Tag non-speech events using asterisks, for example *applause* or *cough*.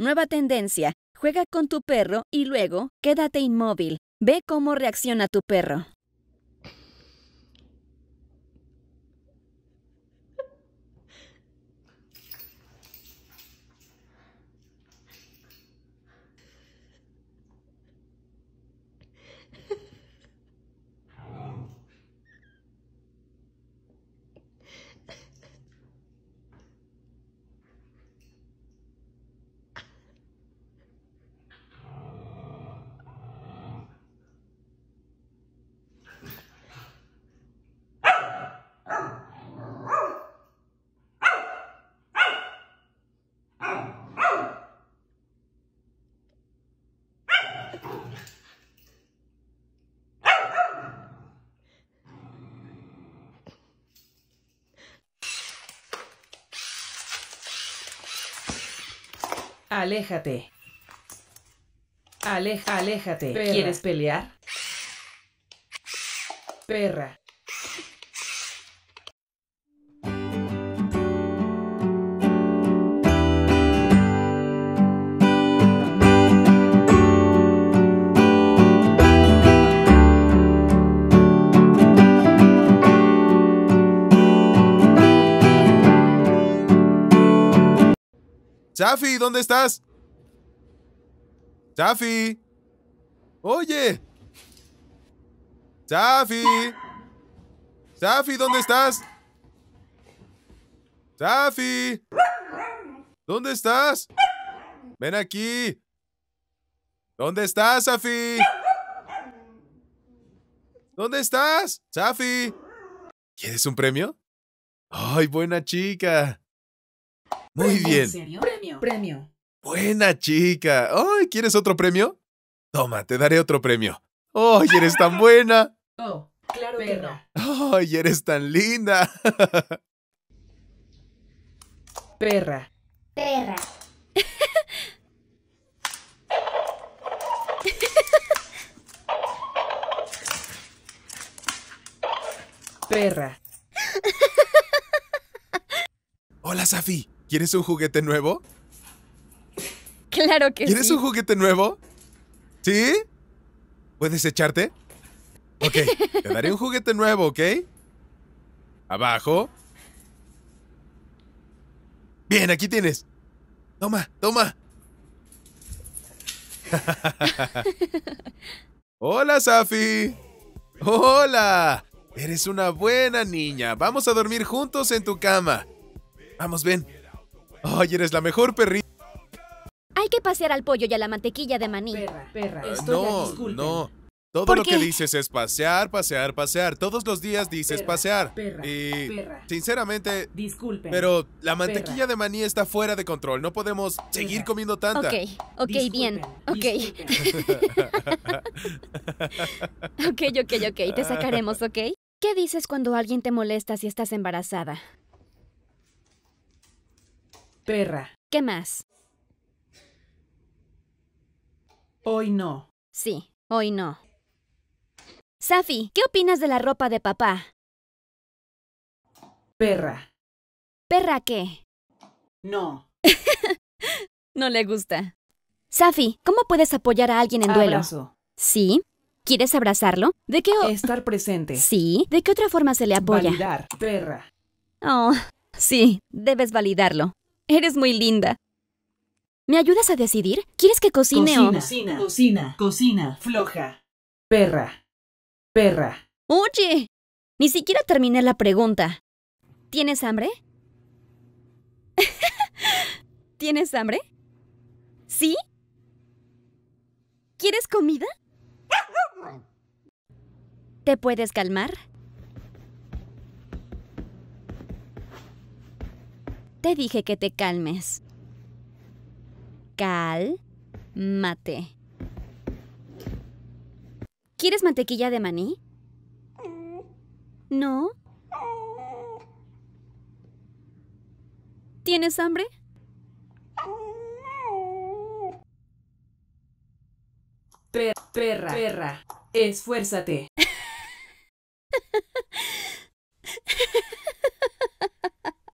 Nueva tendencia. Juega con tu perro y luego quédate inmóvil. Ve cómo reacciona tu perro. Aléjate. Aleja, aléjate. ¿Quieres pelear? Perra. Safi, ¿dónde estás? Safi. Oye. Safi. Safi, ¿dónde estás? Safi. ¿Dónde estás? Ven aquí. ¿Dónde estás, Safi? ¿Dónde estás? Safi. ¿Quieres un premio? ¡Ay, buena chica! Muy bien. Premio. Premio. Buena chica. ¿Quieres otro premio? Toma, te daré otro premio. ¡Ay, oh, eres tan *laughs* buena! Oh, claro que ¡Ay, eres tan linda! *laughs* Perra. Perra. Perra. Hola, Safi. ¿Quieres un juguete nuevo? Claro que sí. ¿Quieres un juguete nuevo? ¿Sí? ¿Puedes echarte? Ok, te daré un juguete nuevo, ¿ok? Abajo. Bien, aquí tienes. Toma, toma. *laughs* Hola, Safi. Hola. Eres una buena niña. Vamos a dormir juntos en tu cama. Vamos, ven. Ay, eres la mejor perrita. Hay que pasear al pollo y a la mantequilla de maní. Perra, perra, ah, no, no. Todo lo que dices es pasear, pasear, pasear. Todos los días dices pasear. Perra, y sinceramente, Disculpe. Pero la mantequilla de maní está fuera de control. No podemos seguir comiendo tanta. Ok, ok, bien. Ok. *laughs* ok, ok, ok. Te sacaremos, ¿ok? ¿Qué dices cuando alguien te molesta si estás embarazada? Perra. ¿Qué más? Hoy no. Sí, hoy no. Safi, ¿qué opinas de la ropa de papá? Perra. ¿Perra qué? No. *laughs* no le gusta. Safi, ¿cómo puedes apoyar a alguien en duelo? Abrazo. Sí. ¿Quieres abrazarlo? ¿De qué Estar presente. Sí. ¿De qué otra forma se le apoya? Validar. Perra. Oh, sí, debes validarlo. Eres muy linda. ¿Me ayudas a decidir? ¿Quieres que cocine o...? Cocina, cocina, cocina, floja, perra, perra. Oye, ni siquiera terminé la pregunta. ¿Tienes hambre? *laughs* ¿Tienes hambre? ¿Sí? ¿Quieres comida? ¿Te puedes calmar? dije que te calmes. Cal. Mate. ¿Quieres mantequilla de maní? ¿No? ¿Tienes hambre? perra, perra, esfuérzate.